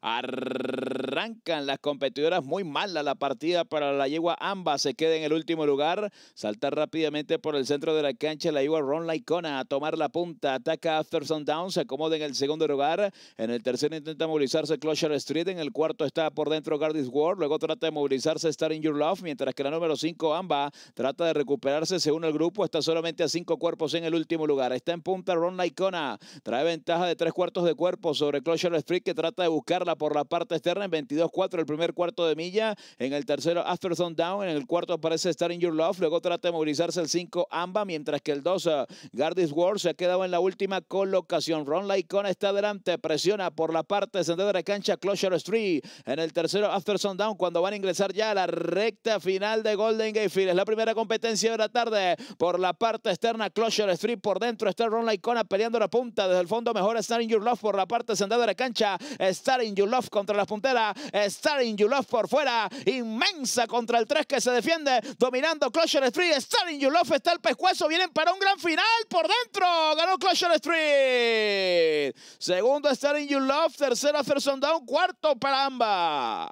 Arrancan las competidoras muy a la partida para la yegua Amba, Se queda en el último lugar. Salta rápidamente por el centro de la cancha la yegua Ron Laicona a tomar la punta. Ataca After Sundown. Se acomoda en el segundo lugar. En el tercero intenta movilizarse Closure Street. En el cuarto está por dentro Gardis Ward, Luego trata de movilizarse Star in Your Love. Mientras que la número 5 Amba trata de recuperarse. según el grupo. Está solamente a cinco cuerpos en el último lugar. Está en punta Ron Laicona. Trae ventaja de tres cuartos de cuerpo sobre Closure Street que trata de buscar por la parte externa en 22-4 el primer cuarto de milla. En el tercero, After Down. En el cuarto aparece Star in Your Love. Luego trata de movilizarse el 5 Amba, mientras que el 2 uh, Gardis World se ha quedado en la última colocación. Ron Laicona está adelante, presiona por la parte central de la cancha Closure Street. En el tercero, After Down, cuando van a ingresar ya a la recta final de Golden Gate Field. Es la primera competencia de la tarde por la parte externa Closure Street. Por dentro está Ron Laicona peleando la punta. Desde el fondo, mejor Star in Your Love por la parte central de la cancha. Star You Love contra las punteras. Starring You Love por fuera. Inmensa contra el 3 que se defiende. Dominando Closure Street. Starring You Love está el pescuezo. Vienen para un gran final por dentro. Ganó Closure Street. Segundo Starring You Love. Tercero Thurston Down. Cuarto para ambas.